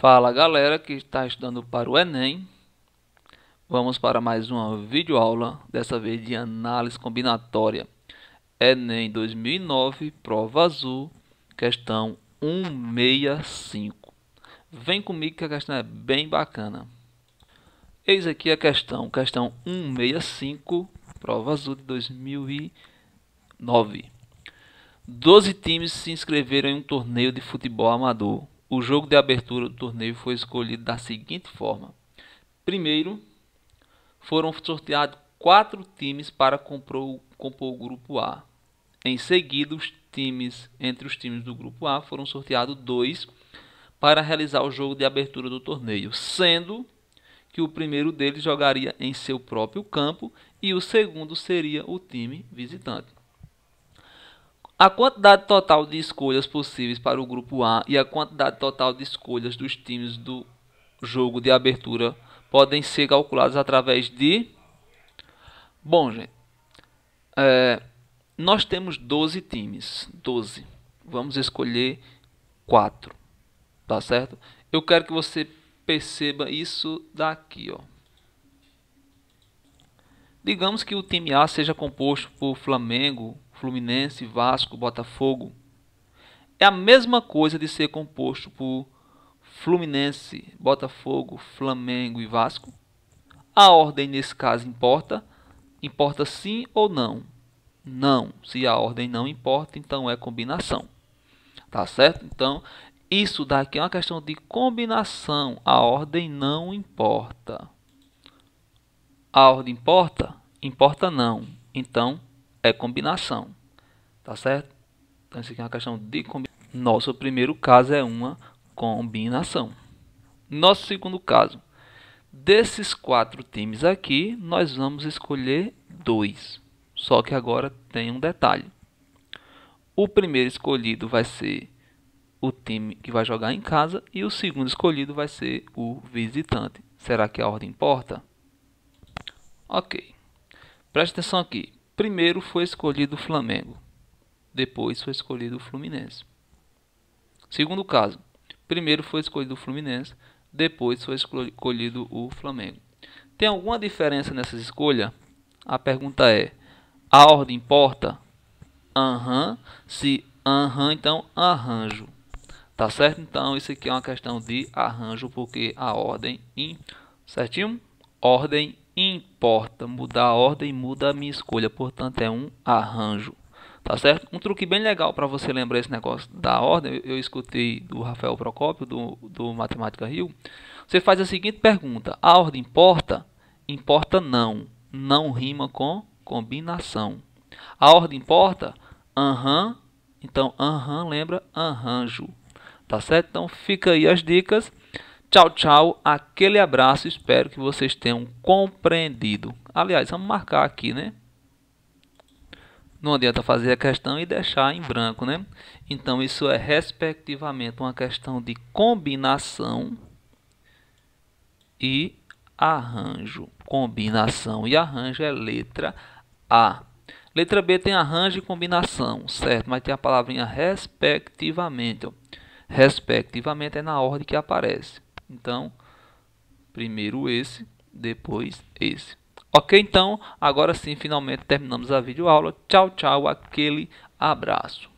Fala galera que está estudando para o Enem. Vamos para mais uma videoaula, dessa vez de análise combinatória. Enem 2009, prova azul, questão 165. Vem comigo que a questão é bem bacana. Eis aqui a questão, questão 165, prova azul de 2009. 12 times se inscreveram em um torneio de futebol amador o jogo de abertura do torneio foi escolhido da seguinte forma: primeiro, foram sorteados quatro times para compor, compor o grupo A. Em seguida, os times entre os times do grupo A foram sorteados dois para realizar o jogo de abertura do torneio, sendo que o primeiro deles jogaria em seu próprio campo e o segundo seria o time visitante. A quantidade total de escolhas possíveis para o grupo A e a quantidade total de escolhas dos times do jogo de abertura podem ser calculadas através de. Bom, gente, é... nós temos 12 times. 12. Vamos escolher 4. Tá certo? Eu quero que você perceba isso daqui, ó. Digamos que o time A seja composto por Flamengo, Fluminense, Vasco, Botafogo. É a mesma coisa de ser composto por Fluminense, Botafogo, Flamengo e Vasco. A ordem nesse caso importa? Importa sim ou não? Não. Se a ordem não importa, então é combinação. Tá certo? Então, isso daqui é uma questão de combinação. A ordem não importa. A ordem importa? Importa não. Então, é combinação, tá certo? Então isso aqui é uma questão de combinação. Nosso primeiro caso é uma combinação. Nosso segundo caso, desses quatro times aqui, nós vamos escolher dois. Só que agora tem um detalhe. O primeiro escolhido vai ser o time que vai jogar em casa e o segundo escolhido vai ser o visitante. Será que a ordem importa? Ok. Preste atenção aqui. Primeiro foi escolhido o Flamengo, depois foi escolhido o Fluminense. Segundo caso, primeiro foi escolhido o Fluminense, depois foi escolhido o Flamengo. Tem alguma diferença nessas escolhas? A pergunta é: a ordem importa? Aham. Uhum. Se aham, uhum, então arranjo. Tá certo? Então, isso aqui é uma questão de arranjo, porque a ordem, hum, certinho? Ordem importa mudar a ordem, muda a minha escolha, portanto é um arranjo, tá certo? Um truque bem legal para você lembrar esse negócio da ordem, eu escutei do Rafael Procópio, do, do Matemática Rio, você faz a seguinte pergunta, a ordem importa? Importa não, não rima com combinação. A ordem importa? Aham, uhum. então aham uhum lembra arranjo, tá certo? Então fica aí as dicas Tchau, tchau. Aquele abraço. Espero que vocês tenham compreendido. Aliás, vamos marcar aqui, né? Não adianta fazer a questão e deixar em branco, né? Então, isso é respectivamente uma questão de combinação e arranjo. Combinação e arranjo é letra A. Letra B tem arranjo e combinação, certo? Mas tem a palavrinha respectivamente. Respectivamente é na ordem que aparece. Então, primeiro esse, depois esse. Ok, então, agora sim, finalmente terminamos a videoaula. Tchau, tchau, aquele abraço.